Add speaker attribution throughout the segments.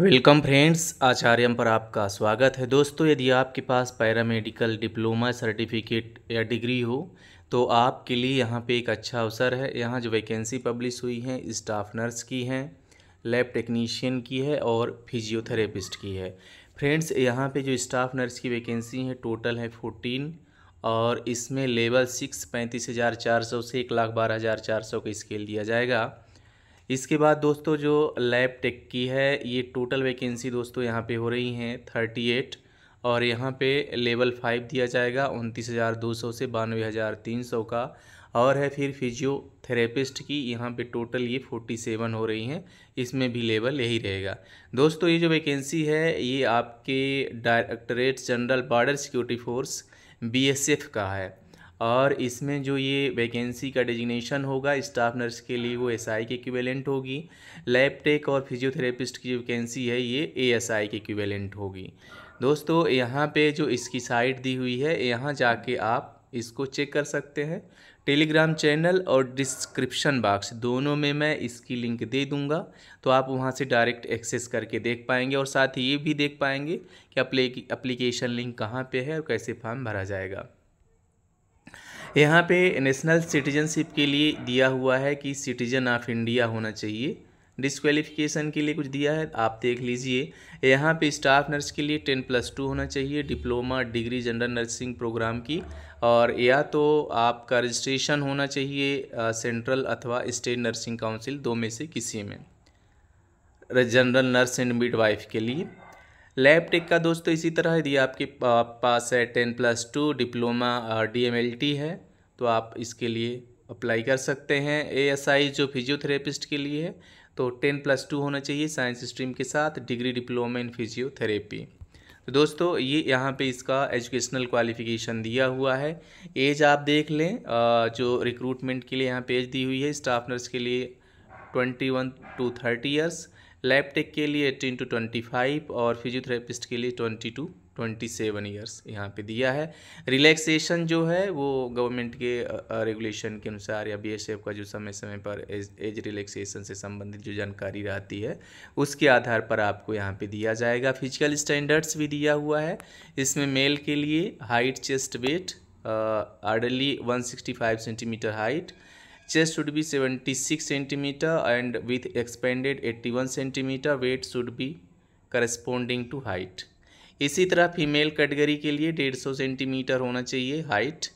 Speaker 1: welcome friends आचार्यम पर आपका स्वागत है दोस्तों यदि आपके पास पैरामेडिकल डिप्लोमा सर्टिफिकेट या डिग्री हो तो आपके लिए यहाँ पे एक अच्छा अवसर है यहाँ जो वैकेंसी पब्लिश हुई है स्टाफ नर्स की हैं लैब टेक्नीशियन की है और फिजियोथेरेपिस्ट की है फ्रेंड्स यहाँ पे जो स्टाफ नर्स की वैकेंसी है टोटल है फोर्टीन और इसमें लेवल सिक्स पैंतीस हज़ार चार सौ से एक लाख बारह हज़ार चार सौ का स्केल दिया जाएगा इसके बाद दोस्तों जो लैब टेक की है ये टोटल वैकेंसी दोस्तों यहाँ पे हो रही हैं थर्टी एट और यहाँ पे लेवल फाइव दिया जाएगा उनतीस हज़ार दो सौ से बानवे हज़ार तीन सौ का और है फिर फिजियोथेरेपिस्ट की यहाँ पे टोटल ये फोर्टी सेवन हो रही हैं इसमें भी लेवल यही रहेगा दोस्तों ये जो वैकेंसी है ये आपके Directorate General Border Security Force B का है और इसमें जो ये वैकेंसी का डिजिग्नेशन होगा स्टाफ नर्स के लिए वो एस आई के इक्विवेलेंट होगी लैब टेक और फिजियोथेरेपिस्ट की वैकेंसी है ये ए एस आई के इक्विवेलेंट होगी दोस्तों यहाँ पे जो इसकी साइट दी हुई है यहाँ जाके आप इसको चेक कर सकते हैं टेलीग्राम चैनल और डिस्क्रिप्शन बॉक्स दोनों में मैं इसकी लिंक दे दूंगा तो आप वहां से डायरेक्ट एक्सेस करके देख पाएंगे और साथ ही ये भी देख पाएंगे कि अप्लीकेशन लिंक कहाँ पे है और कैसे फॉर्म भरा जाएगा यहाँ पे नेशनल सिटीजनशिप के लिए दिया हुआ है कि सिटीजन ऑफ इंडिया होना चाहिए डिस्क्वालिफिकेशन के लिए कुछ दिया है आप देख लीजिए यहाँ पे स्टाफ नर्स के लिए टेन प्लस टू होना चाहिए diploma degree general nursing programme की और या तो आपका रजिस्ट्रेशन होना चाहिए सेंट्रल अथवा स्टेट नर्सिंग काउंसिल दो में से किसी में general nurse and midwife के लिए लैब टेक का दोस्तों इसी तरह यदि आपके पास है ten plus two diploma D है तो आप इसके लिए अप्लाई कर सकते हैं एएसआई जो फिजियोथेरेपिस्ट के लिए है तो टेन प्लस टू होना चाहिए साइंस स्ट्रीम के साथ डिग्री डिप्लोमा इन फिजियोथेरेपी तो दोस्तों ये यहाँ पे इसका एजुकेशनल क्वालिफिकेशन दिया हुआ है एज आप देख लें जो रिक्रूटमेंट के लिए यहाँ पे एज दी हुई है स्टाफ नर्स के लिए twenty one two thirty years lab take के लिए एटीन टू ट्वेंटी फाइव और फिजियोथेरेपिस्ट के लिए twenty two twenty seven years यहाँ पे दिया है रिलैक्सेशन जो है वो गवर्नमेंट के रेगुलेशन के अनुसार या बी का जो समय समय पर एज, एज रिलैक्सेशन से संबंधित जो जानकारी रहती है उसके आधार पर आपको यहाँ पे दिया जाएगा फिजिकल स्टैंडर्ड्स भी दिया हुआ है इसमें मेल के लिए height chest weight orderly one sixty five centimetre height chest should be 76 and and expanded expanded 81 centimetre weight should be corresponding to height इसी तरह फीमेल कैटेगरी के लिए 150 सेंटीमीटर होना चाहिए हाइट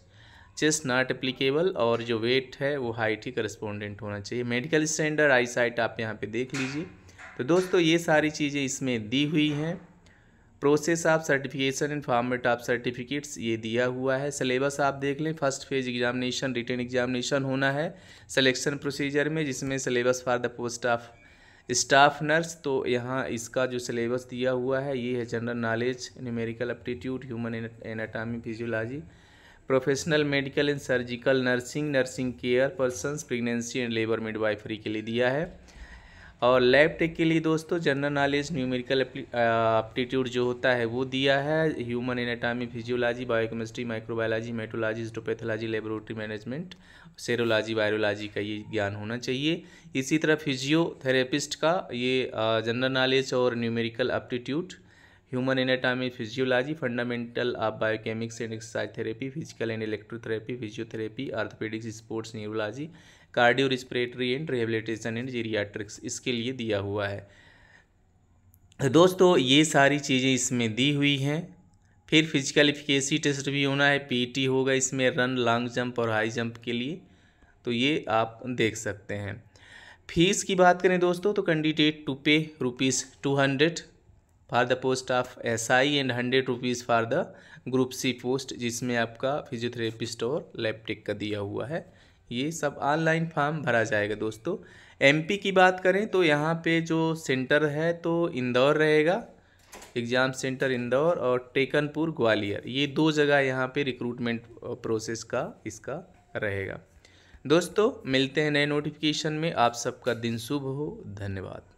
Speaker 1: चेस्ट नॉट एप्लीकेबल और जो वेट है वो हाइट ही करस्पोंडेंट होना चाहिए मेडिकल स्टैंडर्ड आई साइट आप यहाँ पे देख लीजिए तो दोस्तों ये सारी चीज़ें इसमें दी हुई हैं process of certification in format of certificates ये दिया हुआ है सिलेबस आप देख लें first phase examination written examination होना है सिलेक्शन प्रोसीजर में जिसमें syllabus for the post of staff nurse तो यहाँ इसका जो सिलेबस दिया हुआ है ये है general knowledge numerical aptitude human anatomy physiology professional medical and surgical nursing nursing care person pregnancy and labour midwifery के लिए दिया है और लैब टेक के लिए दोस्तों जनरल नॉलेज न्यूमेरिकल एप्टीट्यूड जो होता है वो दिया है human anatomy physiology biochemistry microbiology haematology histopathology laboratory management serology virology का ये ज्ञान होना चाहिए इसी तरह फिजियोथेरेपिस्ट का ये जनरल नॉलेज और numerical aptitude human anatomy physiology fundamental of biomechanics and exercise therapy physical and electrotherapy physiotherapy orthopaedics sports neurology cardio respiratory and rehabilitation and geriatrics इसके लिए दिया हुआ है दोस्तों ये सारी चीज़ें इसमें दी हुई हैं फिर फिजिकल इफिकेसी टेस्ट भी होना है पीटी e होगा इसमें रन लॉन्ग जंप और हाई जंप के लिए तो ये आप देख सकते हैं फीस की बात करें दोस्तों तो candidate to pay rupees two hundred for the post of S I and hundred rupees for the group C post जिसमें आपका फिजियोथेरेपिस्ट और लैपटेक का दिया हुआ है ये सब ऑनलाइन फॉर्म भरा जाएगा दोस्तों एमपी की बात करें तो यहाँ पे जो सेंटर है तो इंदौर रहेगा एग्ज़ाम सेंटर इंदौर और टेकनपुर ग्वालियर ये दो जगह यहाँ पे रिक्रूटमेंट प्रोसेस का इसका रहेगा दोस्तों मिलते हैं नए नोटिफिकेशन में आप सबका दिन शुभ हो धन्यवाद